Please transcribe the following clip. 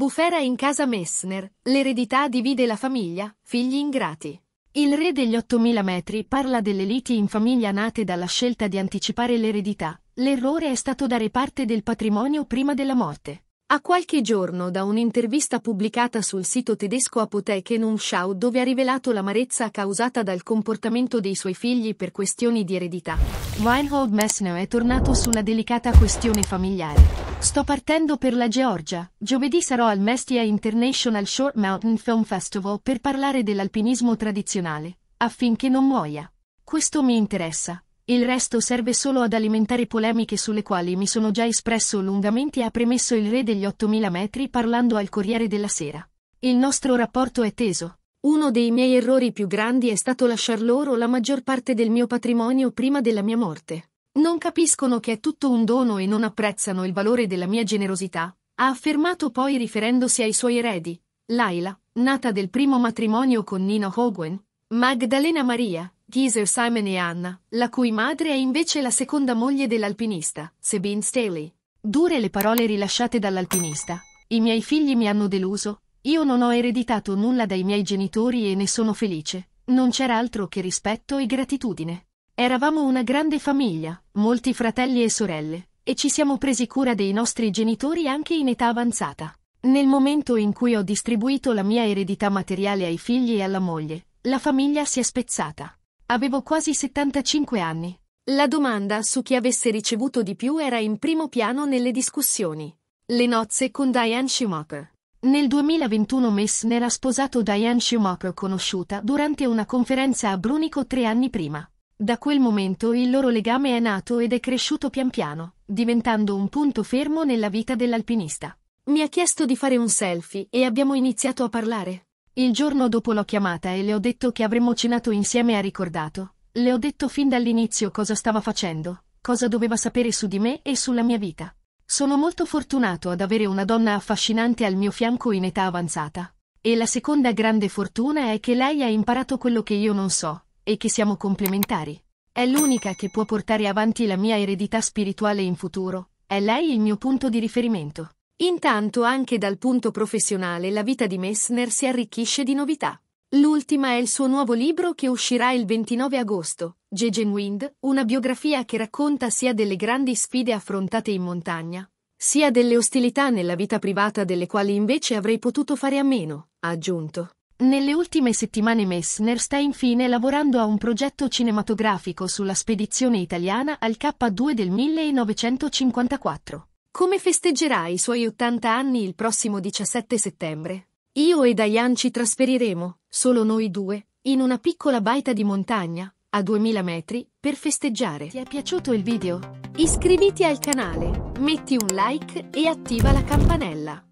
Bufera in casa Messner, l'eredità divide la famiglia, figli ingrati. Il re degli 8000 metri parla delle liti in famiglia nate dalla scelta di anticipare l'eredità. L'errore è stato dare parte del patrimonio prima della morte. A qualche giorno da un'intervista pubblicata sul sito tedesco Apotheken Umschau dove ha rivelato l'amarezza causata dal comportamento dei suoi figli per questioni di eredità, Reinhold Messner è tornato sulla delicata questione familiare. Sto partendo per la Georgia. Giovedì sarò al Mestia International Short Mountain Film Festival per parlare dell'alpinismo tradizionale, affinché non muoia. Questo mi interessa. Il resto serve solo ad alimentare polemiche sulle quali mi sono già espresso lungamente e ha premesso il re degli 8000 metri parlando al Corriere della Sera. Il nostro rapporto è teso. Uno dei miei errori più grandi è stato lasciar loro la maggior parte del mio patrimonio prima della mia morte. Non capiscono che è tutto un dono e non apprezzano il valore della mia generosità, ha affermato poi riferendosi ai suoi eredi, Laila, nata del primo matrimonio con Nino Hogwen, Magdalena Maria, Geezer Simon e Anna, la cui madre è invece la seconda moglie dell'alpinista, Sabine Staley. Dure le parole rilasciate dall'alpinista. I miei figli mi hanno deluso, io non ho ereditato nulla dai miei genitori e ne sono felice. Non c'era altro che rispetto e gratitudine. Eravamo una grande famiglia, molti fratelli e sorelle, e ci siamo presi cura dei nostri genitori anche in età avanzata. Nel momento in cui ho distribuito la mia eredità materiale ai figli e alla moglie, la famiglia si è spezzata. Avevo quasi 75 anni. La domanda su chi avesse ricevuto di più era in primo piano nelle discussioni. Le nozze con Diane Schumacher. Nel 2021 Messner ha sposato Diane Schumacher conosciuta durante una conferenza a Brunico tre anni prima. Da quel momento il loro legame è nato ed è cresciuto pian piano, diventando un punto fermo nella vita dell'alpinista. Mi ha chiesto di fare un selfie e abbiamo iniziato a parlare. Il giorno dopo l'ho chiamata e le ho detto che avremmo cenato insieme, ha ricordato. Le ho detto fin dall'inizio cosa stava facendo, cosa doveva sapere su di me e sulla mia vita. Sono molto fortunato ad avere una donna affascinante al mio fianco in età avanzata. E la seconda grande fortuna è che lei ha imparato quello che io non so, e che siamo complementari. È l'unica che può portare avanti la mia eredità spirituale in futuro, è lei il mio punto di riferimento. Intanto anche dal punto professionale la vita di Messner si arricchisce di novità. L'ultima è il suo nuovo libro che uscirà il 29 agosto, Wind, una biografia che racconta sia delle grandi sfide affrontate in montagna, sia delle ostilità nella vita privata delle quali invece avrei potuto fare a meno, ha aggiunto. Nelle ultime settimane Messner sta infine lavorando a un progetto cinematografico sulla spedizione italiana al K2 del 1954. Come festeggerà i suoi 80 anni il prossimo 17 settembre? Io e Diane ci trasferiremo, solo noi due, in una piccola baita di montagna, a 2000 metri, per festeggiare. Ti è piaciuto il video? Iscriviti al canale, metti un like e attiva la campanella.